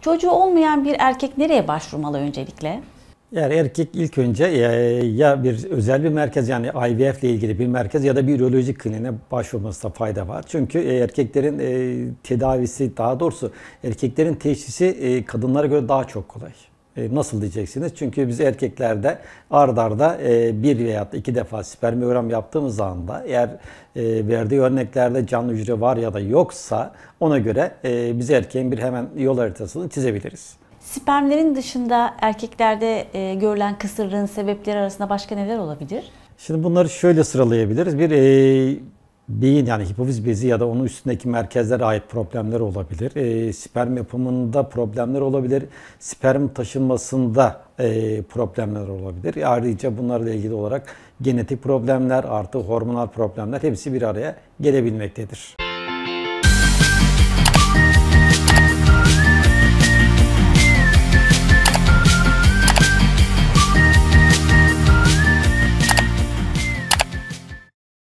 Çocuğu olmayan bir erkek nereye başvurmalı öncelikle? Yani erkek ilk önce e, ya bir özel bir merkez yani IVF ile ilgili bir merkez ya da bir ürolojik kliniğe başvurmasında fayda var. Çünkü e, erkeklerin e, tedavisi daha doğrusu erkeklerin teşhisi kadınlara göre daha çok kolay. E, nasıl diyeceksiniz? Çünkü biz erkeklerde ard arda e, bir veya iki defa spermiyogram yaptığımız anda eğer e, verdiği örneklerde canlı hücre var ya da yoksa ona göre biz erkeğin bir hemen yol haritasını çizebiliriz. Spermlerin dışında erkeklerde görülen kısırlığın sebepleri arasında başka neler olabilir? Şimdi bunları şöyle sıralayabiliriz. Bir beyin yani hipofiz bezi ya da onun üstündeki merkezlere ait problemler olabilir. E, sperm yapımında problemler olabilir. Sperm taşınmasında e, problemler olabilir. Ayrıca bunlarla ilgili olarak genetik problemler artı hormonal problemler hepsi bir araya gelebilmektedir.